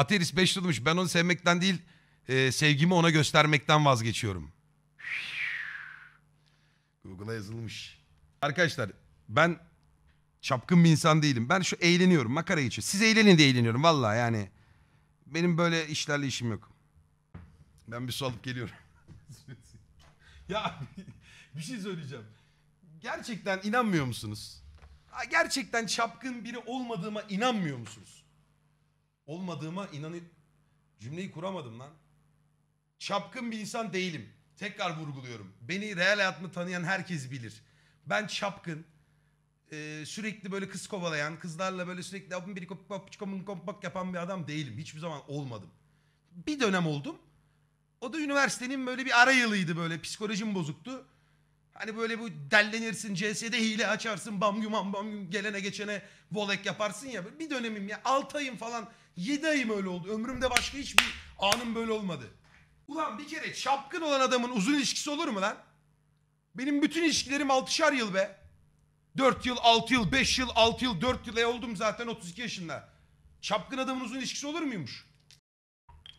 Ateris 5 tutmuş. Ben onu sevmekten değil e, sevgimi ona göstermekten vazgeçiyorum. Google'a yazılmış. Arkadaşlar ben çapkın bir insan değilim. Ben şu eğleniyorum makara geçiyor. Siz eğlenin de eğleniyorum valla yani. Benim böyle işlerle işim yok. Ben bir su alıp geliyorum. ya bir şey söyleyeceğim. Gerçekten inanmıyor musunuz? Gerçekten çapkın biri olmadığıma inanmıyor musunuz? olmadığıma inanı cümleyi kuramadım lan. Çapkın bir insan değilim. Tekrar vurguluyorum. Beni real hayatımı tanıyan herkes bilir. Ben çapkın, e, sürekli böyle kız kovalayan, kızlarla böyle sürekli abim biri kop kop kop kop yapan bir adam değilim. Hiçbir zaman olmadım. Bir dönem oldum. O da üniversitenin böyle bir ara yılıydı böyle. Psikolojim bozuktu. Hani böyle bu dellenirsin, CS'de hile açarsın, bam güm bam güm gelene geçene volek yaparsın ya. Bir dönemim ya 6 ayım falan 7 ayım öyle oldu. Ömrümde başka hiçbir anım böyle olmadı. Ulan bir kere çapkın olan adamın uzun ilişkisi olur mu lan? Benim bütün ilişkilerim 6'şar yıl be. 4 yıl, 6 yıl, 5 yıl, 6 yıl, 4 yıl e oldum zaten 32 yaşında. Çapkın adamın uzun ilişkisi olur muymuş?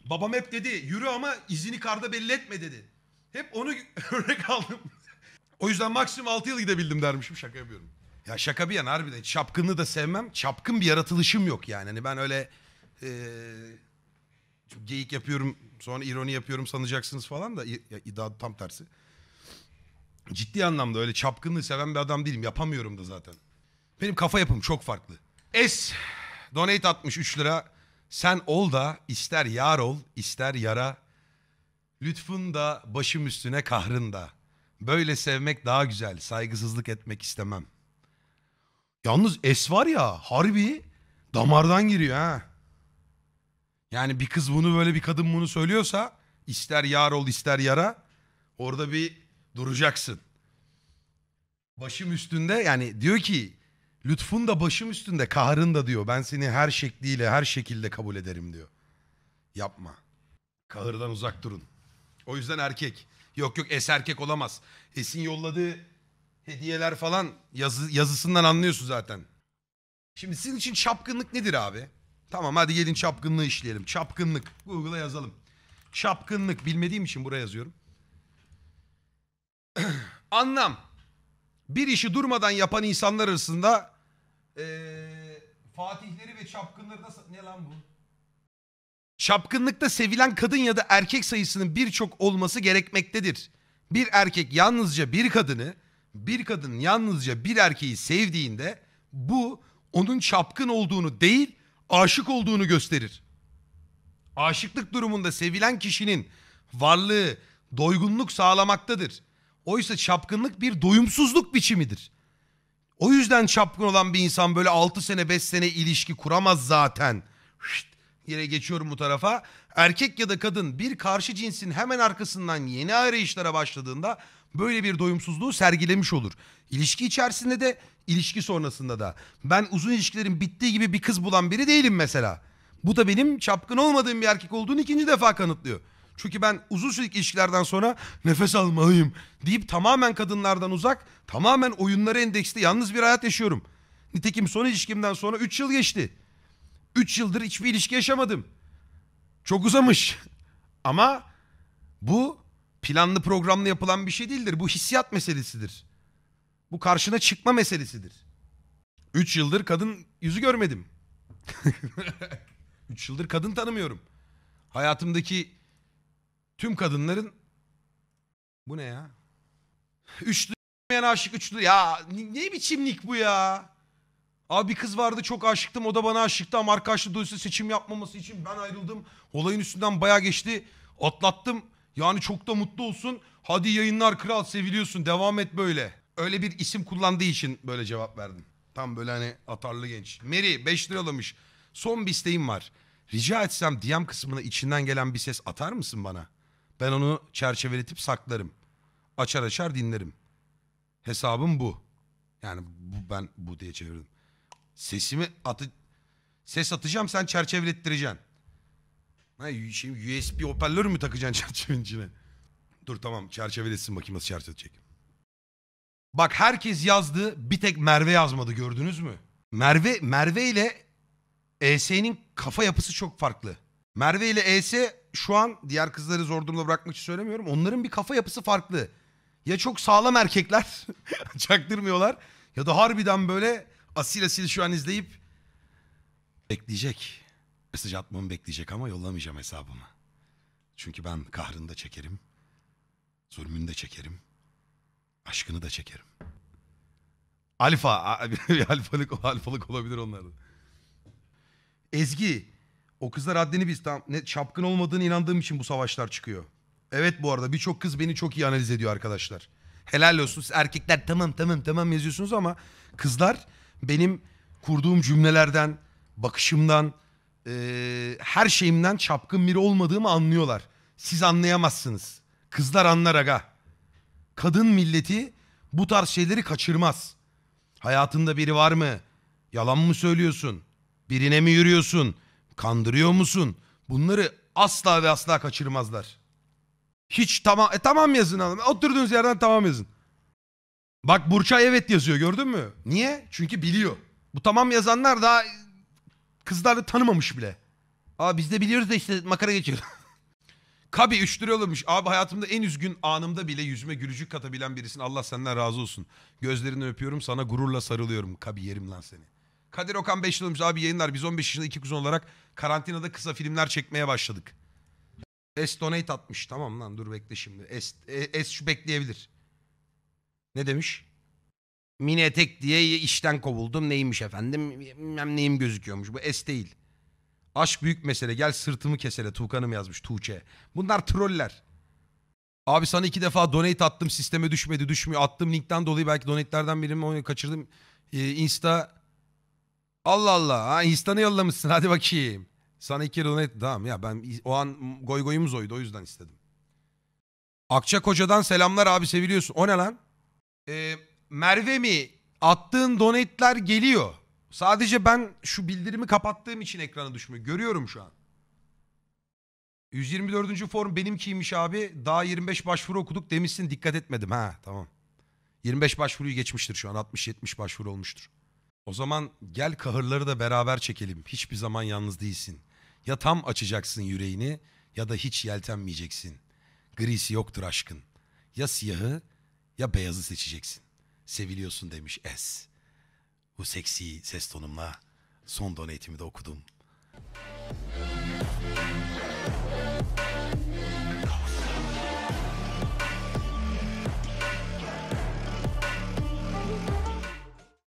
Babam hep dedi yürü ama izini karda belli etme dedi. Hep onu örnek aldım. o yüzden maksimum 6 yıl gidebildim dermişim şaka yapıyorum. Ya şaka bir yana harbiden çapkınlığı da sevmem. Çapkın bir yaratılışım yok yani. Hani ben öyle ee, çok geyik yapıyorum sonra ironi yapıyorum sanacaksınız falan da ya, iddia tam tersi. Ciddi anlamda öyle çapkınlığı seven bir adam değilim. Yapamıyorum da zaten. Benim kafa yapım çok farklı. Es donate atmış 3 lira. Sen ol da ister yar ol ister yara. Lütfun da başım üstüne kahrın da. Böyle sevmek daha güzel. Saygısızlık etmek istemem. Yalnız es var ya harbi damardan giriyor ha. Yani bir kız bunu böyle bir kadın bunu söylüyorsa ister yar ol ister yara orada bir duracaksın. Başım üstünde yani diyor ki lütfun da başım üstünde kahrın da diyor. Ben seni her şekliyle her şekilde kabul ederim diyor. Yapma. Kahırdan uzak durun. O yüzden erkek. Yok yok es erkek olamaz. Es'in yolladığı hediyeler falan yazı, yazısından anlıyorsun zaten. Şimdi sizin için çapkınlık nedir abi? Tamam hadi gelin çapkınlığı işleyelim. Çapkınlık. Google'a yazalım. Çapkınlık. Bilmediğim için buraya yazıyorum. Anlam. Bir işi durmadan yapan insanlar arasında ee, fatihleri ve çapkınları da... Ne lan bu? Çapkınlıkta sevilen kadın ya da erkek sayısının birçok olması gerekmektedir. Bir erkek yalnızca bir kadını, bir kadın yalnızca bir erkeği sevdiğinde bu onun çapkın olduğunu değil aşık olduğunu gösterir. Aşıklık durumunda sevilen kişinin varlığı doygunluk sağlamaktadır. Oysa çapkınlık bir doyumsuzluk biçimidir. O yüzden çapkın olan bir insan böyle 6 sene 5 sene ilişki kuramaz zaten. Şşt, yere geçiyorum bu tarafa. Erkek ya da kadın bir karşı cinsin hemen arkasından yeni arayışlara başladığında böyle bir doyumsuzluğu sergilemiş olur. İlişki içerisinde de ilişki sonrasında da. Ben uzun ilişkilerin bittiği gibi bir kız bulan biri değilim mesela. Bu da benim çapkın olmadığım bir erkek olduğunu ikinci defa kanıtlıyor. Çünkü ben uzun süreli ilişkilerden sonra nefes almalıyım deyip tamamen kadınlardan uzak, tamamen oyunlara endeksli yalnız bir hayat yaşıyorum. Nitekim son ilişkimden sonra 3 yıl geçti. 3 yıldır hiçbir ilişki yaşamadım. Çok uzamış. Ama bu planlı programlı yapılan bir şey değildir. Bu hissiyat meselesidir. Bu karşına çıkma meselesidir. Üç yıldır kadın yüzü görmedim. Üç yıldır kadın tanımıyorum. Hayatımdaki tüm kadınların bu ne ya? Üçlü aşık üçlü ya ne, ne biçimlik bu ya? Abi bir kız vardı çok aşıktım o da bana aşıktı ama arkadaşlı dolayısıyla seçim yapmaması için ben ayrıldım. Olayın üstünden baya geçti. Atlattım. Yani çok da mutlu olsun. Hadi yayınlar kral seviliyorsun devam et böyle. Öyle bir isim kullandığı için böyle cevap verdim. Tam böyle hani atarlı genç. Mary 5 liralamış. Son bir isteğim var. Rica etsem DM kısmına içinden gelen bir ses atar mısın bana? Ben onu çerçeveletip saklarım. Açar açar dinlerim. Hesabım bu. Yani bu ben bu diye çevirdim. Sesimi atı ses atacağım sen çerçevelettireceksin. Ha, şimdi şey, USB hoparlör mü takacaksın çerçevenin içine? Dur tamam çerçeveletsin bakayım nasıl çerçevelecek. Bak herkes yazdı bir tek Merve yazmadı gördünüz mü? Merve Merve ile ES'nin kafa yapısı çok farklı. Merve ile ES şu an diğer kızları zor durumda bırakmak için söylemiyorum. Onların bir kafa yapısı farklı. Ya çok sağlam erkekler çaktırmıyorlar ya da harbiden böyle asil asil şu an izleyip bekleyecek. Mesaj atmamı bekleyecek ama yollamayacağım hesabımı. Çünkü ben kahrını da çekerim. Zulmünü de çekerim. Aşkını da çekerim. Alfa. alfalık, alfalık olabilir onlarda. Ezgi. O kızlar haddini biz tam ne, çapkın olmadığını inandığım için bu savaşlar çıkıyor. Evet bu arada birçok kız beni çok iyi analiz ediyor arkadaşlar. Helal olsun. siz Erkekler tamam tamam tamam yazıyorsunuz ama kızlar benim kurduğum cümlelerden, bakışımdan, e, her şeyimden çapkın biri olmadığımı anlıyorlar. Siz anlayamazsınız. Kızlar anlar aga. Kadın milleti bu tarz şeyleri kaçırmaz. Hayatında biri var mı? Yalan mı söylüyorsun? Birine mi yürüyorsun? Kandırıyor musun? Bunları asla ve asla kaçırmazlar. Hiç tamam e, tamam yazın hanım. Oturduğunuz yerden tamam yazın. Bak Burçay evet yazıyor gördün mü? Niye? Çünkü biliyor. Bu tamam yazanlar daha kızları tanımamış bile. Aa biz de biliyoruz da işte makara geçiyor. Kabi 3 lira olurmuş. Abi hayatımda en üzgün anımda bile yüzüme gülücük katabilen birisin. Allah senden razı olsun. Gözlerini öpüyorum sana gururla sarılıyorum. Kabi yerim lan seni. Kadir Okan 5 olmuş abi yayınlar. Biz 15 yaşında iki kuzun olarak karantinada kısa filmler çekmeye başladık. S donate atmış. Tamam lan dur bekle şimdi. S, e, S şu bekleyebilir. Ne demiş? Mini etek diye işten kovuldum neymiş efendim bilmem neyim gözüküyormuş bu es değil. Aşk büyük mesele gel sırtımı kesele Tuğkan'ım yazmış Tuğçe. Bunlar troller. Abi sana iki defa donate attım sisteme düşmedi düşmüyor. Attım linkten dolayı belki donate'lerden birini onu kaçırdım. Ee, Insta Allah Allah ha Insta'nı yollamışsın hadi bakayım. Sana iki kere donate tamam ya ben o an goy goyumuz oydu o yüzden istedim. Akça Kocadan selamlar abi seviliyorsun. O ne lan? e, Merve mi attığın donetler geliyor. Sadece ben şu bildirimi kapattığım için ekrana düşmüyor. Görüyorum şu an. 124. forum benimkiymiş abi. Daha 25 başvuru okuduk demişsin dikkat etmedim. Ha tamam. 25 başvuruyu geçmiştir şu an. 60-70 başvuru olmuştur. O zaman gel kahırları da beraber çekelim. Hiçbir zaman yalnız değilsin. Ya tam açacaksın yüreğini ya da hiç yeltenmeyeceksin. Grisi yoktur aşkın. Ya siyahı ya beyazı seçeceksin. Seviliyorsun demiş S. Bu seksi ses tonumla son donatimi de okudum.